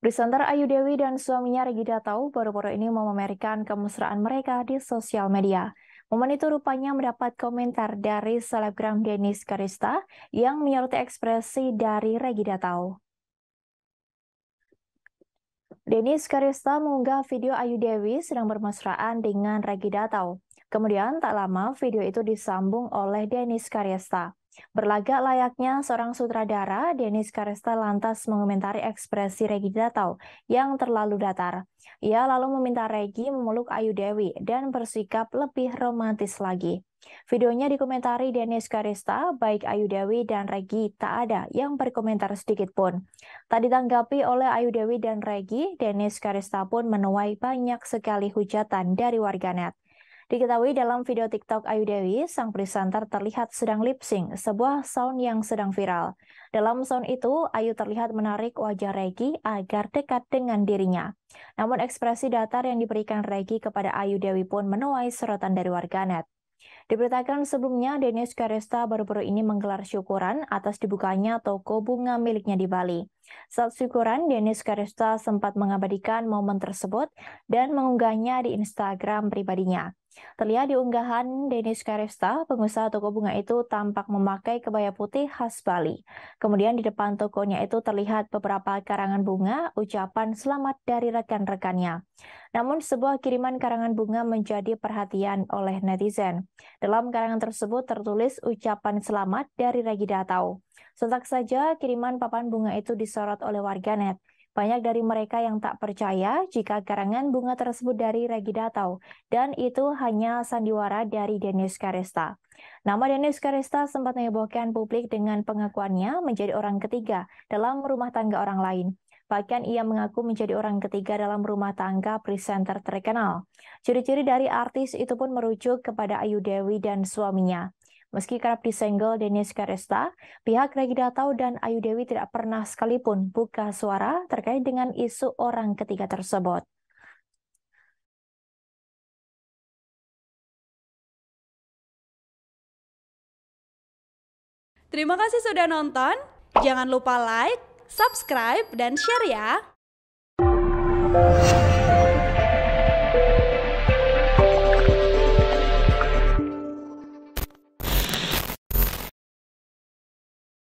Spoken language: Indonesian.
Presenter Ayu Dewi dan suaminya Regida Datau baru-baru ini memamerkan kemesraan mereka di sosial media. Momen itu rupanya mendapat komentar dari selebgram Denis Karista yang menyoroti ekspresi dari Regida Datau. Denis Karista mengunggah video Ayu Dewi sedang bermesraan dengan Regida Datau. Kemudian tak lama video itu disambung oleh Denis Karista. Berlagak layaknya seorang sutradara, Denis Karesta lantas mengomentari ekspresi Regi Datau yang terlalu datar. Ia lalu meminta Regi memeluk Ayu Dewi dan bersikap lebih romantis lagi. Videonya dikomentari Dennis Karista, baik Ayu Dewi dan Regi tak ada yang berkomentar sedikit pun. Tak ditanggapi oleh Ayu Dewi dan Regi, Dennis Karista pun menuai banyak sekali hujatan dari warganet. Diketahui dalam video TikTok Ayu Dewi, sang presenter terlihat sedang lip sync sebuah sound yang sedang viral. Dalam sound itu, Ayu terlihat menarik wajah Regi agar dekat dengan dirinya. Namun ekspresi datar yang diberikan Regi kepada Ayu Dewi pun menuai sorotan dari warganet. Diberitakan sebelumnya, Dennis Karesta baru-baru ini menggelar syukuran atas dibukanya toko bunga miliknya di Bali. Saat syukuran, Dennis Karesta sempat mengabadikan momen tersebut dan mengunggahnya di Instagram pribadinya. Terlihat di unggahan Denis Karesta, pengusaha toko bunga itu tampak memakai kebaya putih khas Bali. Kemudian di depan tokonya itu terlihat beberapa karangan bunga, ucapan selamat dari rekan-rekannya. Namun sebuah kiriman karangan bunga menjadi perhatian oleh netizen. Dalam karangan tersebut tertulis ucapan selamat dari Regi Datau. Sontak saja kiriman papan bunga itu disorot oleh warganet. Banyak dari mereka yang tak percaya jika karangan bunga tersebut dari Regi Dato, dan itu hanya sandiwara dari Dennis Karesta. Nama Dennis Karesta sempat menyebabkan publik dengan pengakuannya menjadi orang ketiga dalam rumah tangga orang lain. Bahkan ia mengaku menjadi orang ketiga dalam rumah tangga presenter terkenal. Ciri-ciri dari artis itu pun merujuk kepada Ayu Dewi dan suaminya. Meski kerap disenggol Denis Karesta, pihak Regi Datau dan Ayu Dewi tidak pernah sekalipun buka suara terkait dengan isu orang ketiga tersebut. Terima kasih sudah nonton. Jangan lupa like, subscribe, dan share ya.